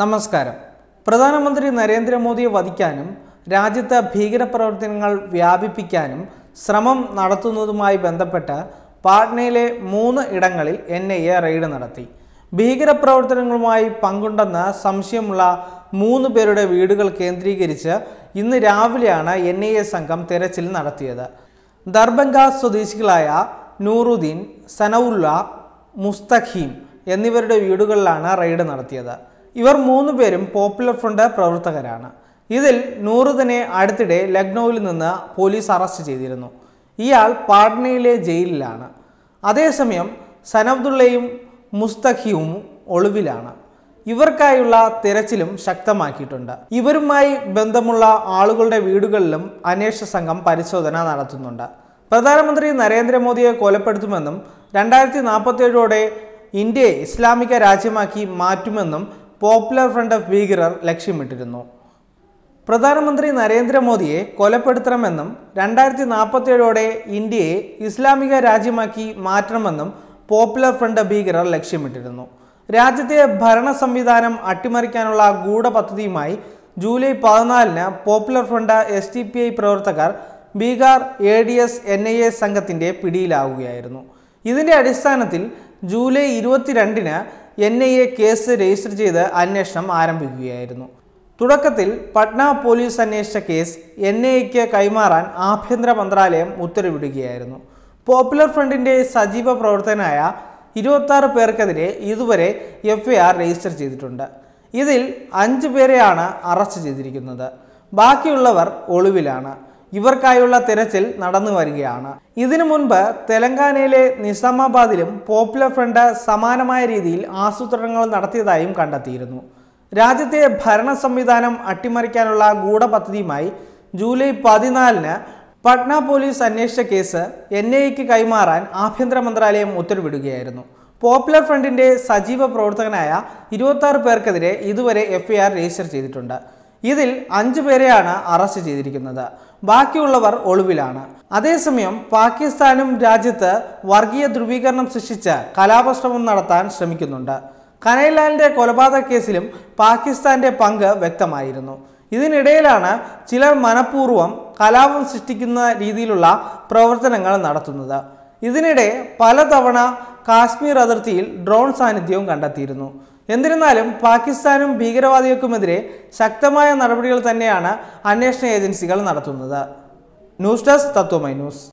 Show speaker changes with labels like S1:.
S1: നമസ്കാരം പ്രധാനമന്ത്രി നരേന്ദ്രമോദിയെ വധിക്കാനും രാജ്യത്ത് ഭീകരപ്രവർത്തനങ്ങൾ വ്യാപിപ്പിക്കാനും ശ്രമം നടത്തുന്നതുമായി ബന്ധപ്പെട്ട് പാട്നയിലെ മൂന്ന് ഇടങ്ങളിൽ എൻ ഐ എ റെയ്ഡ് നടത്തി ഭീകരപ്രവർത്തനങ്ങളുമായി പങ്കുണ്ടെന്ന് സംശയമുള്ള മൂന്ന് പേരുടെ വീടുകൾ കേന്ദ്രീകരിച്ച് ഇന്ന് രാവിലെയാണ് എൻ ഐ എ സംഘം തെരച്ചിൽ നടത്തിയത് ദർബംഗ സ്വദേശികളായ നൂറുദ്ദീൻ സനൌല്ല മുസ്തഖീം എന്നിവരുടെ വീടുകളിലാണ് റെയ്ഡ് നടത്തിയത് ഇവർ മൂന്ന് പേരും പോപ്പുലർ ഫ്രണ്ട് പ്രവർത്തകരാണ് ഇതിൽ നൂറുദിനെ അടുത്തിടെ ലക്നൌവിൽ നിന്ന് പോലീസ് അറസ്റ്റ് ചെയ്തിരുന്നു ഇയാൾ പാട്നയിലെ ജയിലിലാണ് അതേസമയം സനബ്ദുള്ളയും മുസ്തഖിയും ഒളിവിലാണ് ഇവർക്കായുള്ള തിരച്ചിലും ശക്തമാക്കിയിട്ടുണ്ട് ഇവരുമായി ബന്ധമുള്ള ആളുകളുടെ വീടുകളിലും അന്വേഷണ സംഘം പരിശോധന നടത്തുന്നുണ്ട് പ്രധാനമന്ത്രി നരേന്ദ്രമോദിയെ കൊലപ്പെടുത്തുമെന്നും രണ്ടായിരത്തി ഏഴോടെ ഇന്ത്യയെ ഇസ്ലാമിക രാജ്യമാക്കി മാറ്റുമെന്നും പോപ്പുലർ ഫ്രണ്ട് ഓഫ് ഭീകരർ ലക്ഷ്യമിട്ടിരുന്നു പ്രധാനമന്ത്രി നരേന്ദ്രമോദിയെ കൊലപ്പെടുത്തണമെന്നും രണ്ടായിരത്തി നാൽപ്പത്തിയേഴോടെ ഇന്ത്യയെ ഇസ്ലാമിക രാജ്യമാക്കി മാറ്റണമെന്നും പോപ്പുലർ ഫ്രണ്ട് ഭീകരർ ലക്ഷ്യമിട്ടിരുന്നു രാജ്യത്തെ ഭരണ സംവിധാനം അട്ടിമറിക്കാനുള്ള ഗൂഢപദ്ധതിയുമായി ജൂലൈ പതിനാലിന് popular front S T P I പ്രവർത്തകർ Bihar A D S N I A സംഘത്തിൻ്റെ പിടിയിലാവുകയായിരുന്നു ഇതിൻ്റെ അടിസ്ഥാനത്തിൽ ജൂലൈ ഇരുപത്തിരണ്ടിന് N I A case register ചെയ്ത് അന്വേഷണം ആരംഭിക്കുകയായിരുന്നു തുടക്കത്തിൽ പട്ന പോലീസ് അന്വേഷിച്ച കേസ് എൻ ഐ എക്ക് കൈമാറാൻ ആഭ്യന്തര മന്ത്രാലയം ഉത്തരവിടുകയായിരുന്നു പോപ്പുലർ ഫ്രണ്ടിൻ്റെ സജീവ പ്രവർത്തകനായ ഇരുപത്താറ് പേർക്കെതിരെ ഇതുവരെ എഫ് രജിസ്റ്റർ ചെയ്തിട്ടുണ്ട് ഇതിൽ അഞ്ച് പേരെയാണ് അറസ്റ്റ് ചെയ്തിരിക്കുന്നത് ബാക്കിയുള്ളവർ ഒളിവിലാണ് ഇവർക്കായുള്ള തിരച്ചിൽ നടന്നു വരികയാണ് ഇതിനു മുൻപ് തെലങ്കാനയിലെ നിസാമാബാദിലും പോപ്പുലർ ഫ്രണ്ട് സമാനമായ രീതിയിൽ ആസൂത്രണങ്ങൾ നടത്തിയതായും കണ്ടെത്തിയിരുന്നു രാജ്യത്തെ ഭരണ സംവിധാനം അട്ടിമറിക്കാനുള്ള ഗൂഢപദ്ധതിയുമായി ജൂലൈ പതിനാലിന് പട്ന പോലീസ് അന്വേഷിച്ച കേസ് എൻ ഐക്ക് കൈമാറാൻ ആഭ്യന്തര മന്ത്രാലയം ഉത്തരവിടുകയായിരുന്നു പോപ്പുലർ ഫ്രണ്ടിന്റെ സജീവ പ്രവർത്തകനായ ഇരുപത്തി ആറ് പേർക്കെതിരെ ഇതുവരെ എഫ്ഐആർ രജിസ്റ്റർ ചെയ്തിട്ടുണ്ട് ഇതിൽ അഞ്ചു പേരെയാണ് അറസ്റ്റ് ചെയ്തിരിക്കുന്നത് ബാക്കിയുള്ളവർ ഒളിവിലാണ് അതേസമയം പാകിസ്ഥാനും രാജ്യത്ത് വർഗീയ ധ്രുവീകരണം സൃഷ്ടിച്ച് കലാപശ്രമം നടത്താൻ ശ്രമിക്കുന്നുണ്ട് കനൈലാലിൻ്റെ കൊലപാതക കേസിലും പാകിസ്ഥാന്റെ പങ്ക് വ്യക്തമായിരുന്നു ഇതിനിടയിലാണ് ചിലർ മനഃപൂർവ്വം കലാപം സൃഷ്ടിക്കുന്ന രീതിയിലുള്ള പ്രവർത്തനങ്ങൾ നടത്തുന്നത് ഇതിനിടെ പലതവണ കാശ്മീർ അതിർത്തിയിൽ ഡ്രോൺ സാന്നിധ്യവും കണ്ടെത്തിയിരുന്നു എന്നിരുന്നാലും പാകിസ്ഥാനും ഭീകരവാദികൾക്കുമെതിരെ ശക്തമായ നടപടികൾ തന്നെയാണ് അന്വേഷണ ഏജൻസികൾ നടത്തുന്നത് ന്യൂസ് ഡെസ്ക് തത്വമൈ ന്യൂസ്